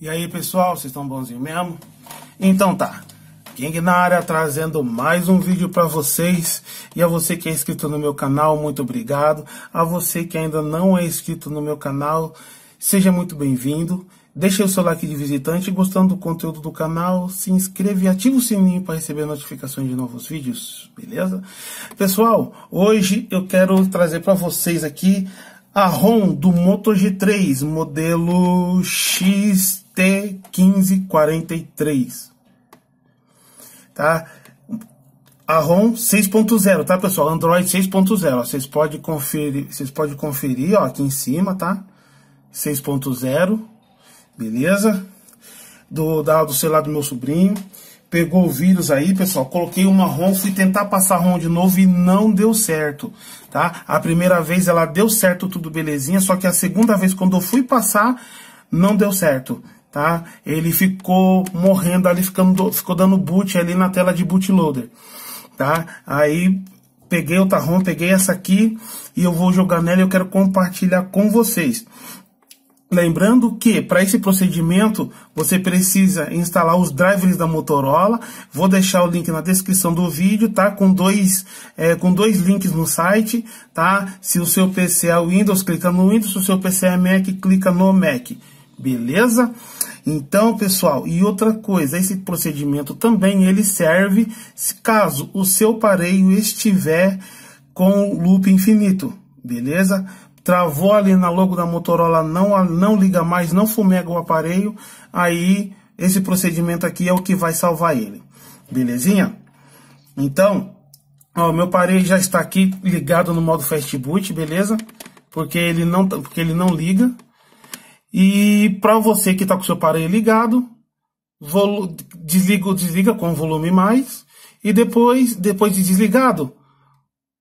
E aí, pessoal, vocês estão bonzinho mesmo? Então tá. King na área trazendo mais um vídeo para vocês. E a você que é inscrito no meu canal, muito obrigado. A você que ainda não é inscrito no meu canal, seja muito bem-vindo. Deixe o seu like de visitante, gostando do conteúdo do canal, se inscreva e ative o sininho para receber notificações de novos vídeos, beleza? Pessoal, hoje eu quero trazer para vocês aqui a ROM do Moto G3, modelo X T1543. Tá? A ROM 6.0, tá, pessoal? Android 6.0. Vocês podem conferir, vocês podem conferir, ó, aqui em cima, tá? 6.0. Beleza? Do da, do celular do meu sobrinho. Pegou o vírus aí, pessoal. Coloquei uma ROM, fui tentar passar ROM de novo e não deu certo, tá? A primeira vez ela deu certo, tudo belezinha, só que a segunda vez quando eu fui passar não deu certo tá? Ele ficou morrendo ali, ficando, ficou dando boot ali na tela de bootloader, tá? Aí peguei o ROM, peguei essa aqui e eu vou jogar nela e eu quero compartilhar com vocês. Lembrando que para esse procedimento você precisa instalar os drivers da Motorola. Vou deixar o link na descrição do vídeo, tá? Com dois, é, com dois links no site, tá? Se o seu PC é Windows, clica no Windows. Se o seu PC é Mac, clica no Mac. Beleza? Então, pessoal, e outra coisa, esse procedimento também ele serve caso o seu aparelho estiver com loop infinito, beleza? Travou ali na logo da Motorola, não, não liga mais, não fumega o aparelho, aí esse procedimento aqui é o que vai salvar ele, belezinha? Então, ó, meu aparelho já está aqui ligado no modo fast boot, beleza? Porque ele não, porque ele não liga, e para você que está com seu aparelho ligado, desliga, desliga com volume mais e depois, depois de desligado,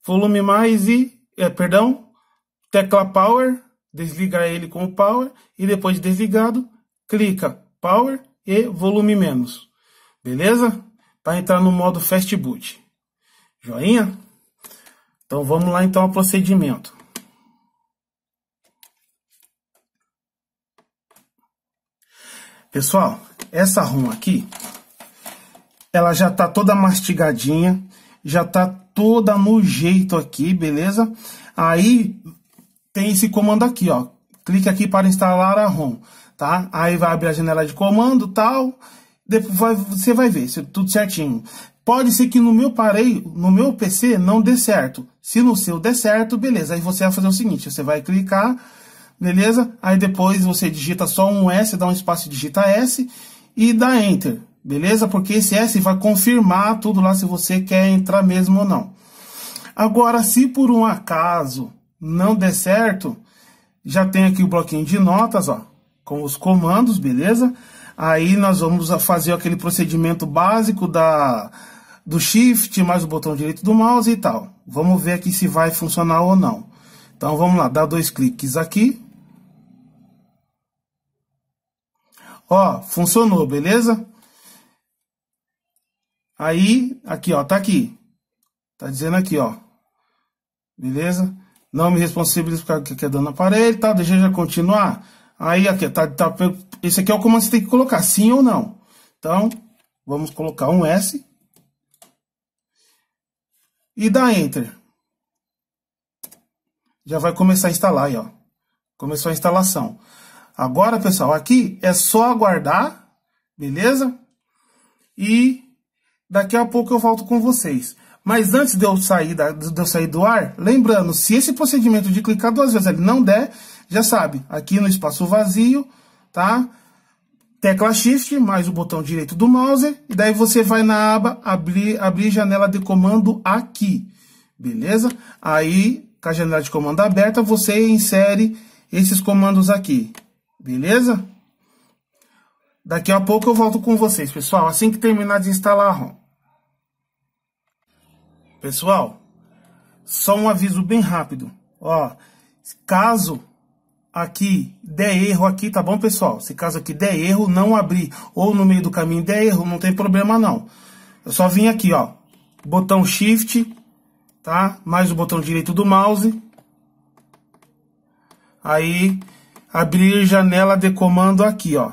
volume mais e, é, perdão, tecla power, desliga ele com o power e depois de desligado, clica power e volume menos. Beleza? Para entrar no modo fast boot. Joinha? Então vamos lá então ao procedimento. Pessoal, essa rum aqui, ela já tá toda mastigadinha, já tá toda no jeito aqui, beleza? Aí tem esse comando aqui, ó. Clique aqui para instalar a ROM, tá? Aí vai abrir a janela de comando, tal. Depois vai, você vai ver, se tudo certinho. Pode ser que no meu aparelho, no meu PC, não dê certo. Se no seu der certo, beleza. Aí você vai fazer o seguinte, você vai clicar beleza? Aí depois você digita só um S, dá um espaço e digita S e dá Enter, beleza? Porque esse S vai confirmar tudo lá se você quer entrar mesmo ou não. Agora, se por um acaso não der certo, já tem aqui o bloquinho de notas, ó, com os comandos, beleza? Aí nós vamos fazer aquele procedimento básico da do Shift mais o botão direito do mouse e tal. Vamos ver aqui se vai funcionar ou não. Então vamos lá, dá dois cliques aqui, Ó, funcionou, beleza? Aí, aqui, ó, tá aqui. Tá dizendo aqui, ó. Beleza? Não me responsabilizo por que é dando aparelho, tá? Deixa eu já continuar. Aí, aqui, tá, tá. Esse aqui é o comando que você tem que colocar, sim ou não. Então, vamos colocar um S. E dá Enter. Já vai começar a instalar aí, ó. Começou a instalação. Agora, pessoal, aqui é só aguardar, beleza? E daqui a pouco eu volto com vocês. Mas antes de eu sair, da, de eu sair do ar, lembrando, se esse procedimento de clicar duas vezes ele não der, já sabe, aqui no espaço vazio, tá? Tecla Shift, mais o botão direito do mouse, e daí você vai na aba abrir, abrir janela de comando aqui, beleza? Aí, com a janela de comando aberta, você insere esses comandos aqui. Beleza? Daqui a pouco eu volto com vocês, pessoal, assim que terminar de instalar a ROM. Pessoal, só um aviso bem rápido. Ó, caso aqui der erro aqui, tá bom, pessoal? Se caso aqui der erro, não abrir ou no meio do caminho der erro, não tem problema não. Eu só vim aqui, ó, botão Shift, tá? Mais o botão direito do mouse. Aí abrir janela de comando aqui, ó.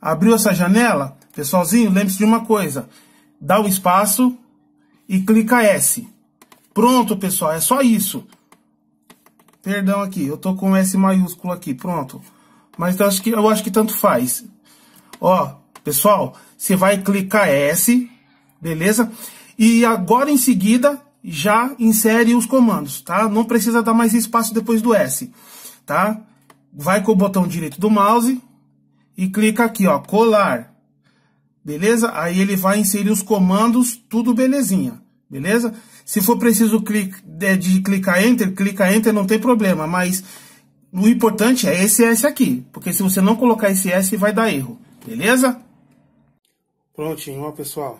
Abriu essa janela, pessoalzinho, lembre-se de uma coisa. Dá um espaço e clica S. Pronto, pessoal, é só isso. Perdão aqui, eu tô com S maiúsculo aqui, pronto. Mas eu acho que, eu acho que tanto faz. Ó, pessoal, você vai clicar S, beleza? E agora em seguida, já insere os comandos, tá? Não precisa dar mais espaço depois do S, tá? Vai com o botão direito do mouse e clica aqui, ó, colar. Beleza? Aí ele vai inserir os comandos, tudo belezinha, beleza? Se for preciso clic, de, é, de clicar Enter, clica Enter, não tem problema, mas o importante é esse S aqui, porque se você não colocar esse S vai dar erro, beleza? Prontinho, ó pessoal.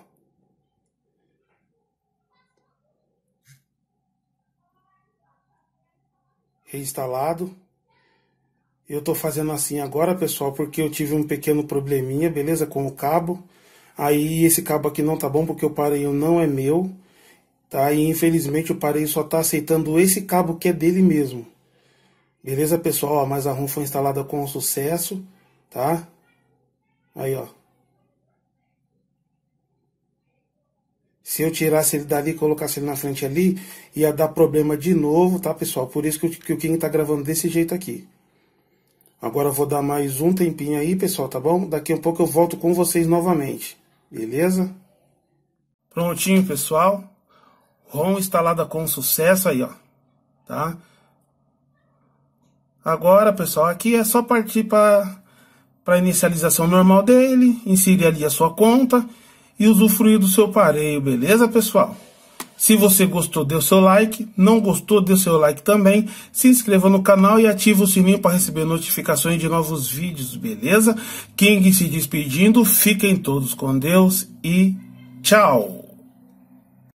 reinstalado. Eu estou fazendo assim agora, pessoal, porque eu tive um pequeno probleminha, beleza? Com o cabo. Aí esse cabo aqui não tá bom porque o pareio não é meu, tá? E infelizmente o pareio só tá aceitando esse cabo que é dele mesmo. Beleza, pessoal? Ó, mas a ROM foi instalada com sucesso, tá? Aí, ó. Se eu tirasse ele dali e colocasse ele na frente ali, ia dar problema de novo, tá, pessoal? Por isso que, que o King tá gravando desse jeito aqui. Agora eu vou dar mais um tempinho aí, pessoal, tá bom? Daqui a um pouco eu volto com vocês novamente, beleza? Prontinho, pessoal. ROM instalada com sucesso aí, ó. Tá? Agora, pessoal, aqui é só partir para a inicialização normal dele, inserir ali a sua conta e usufruir do seu pareio, beleza, pessoal? Se você gostou, dê o seu like. Não gostou, dê o seu like também. Se inscreva no canal e ative o sininho para receber notificações de novos vídeos, beleza? King se despedindo. Fiquem todos com Deus e tchau!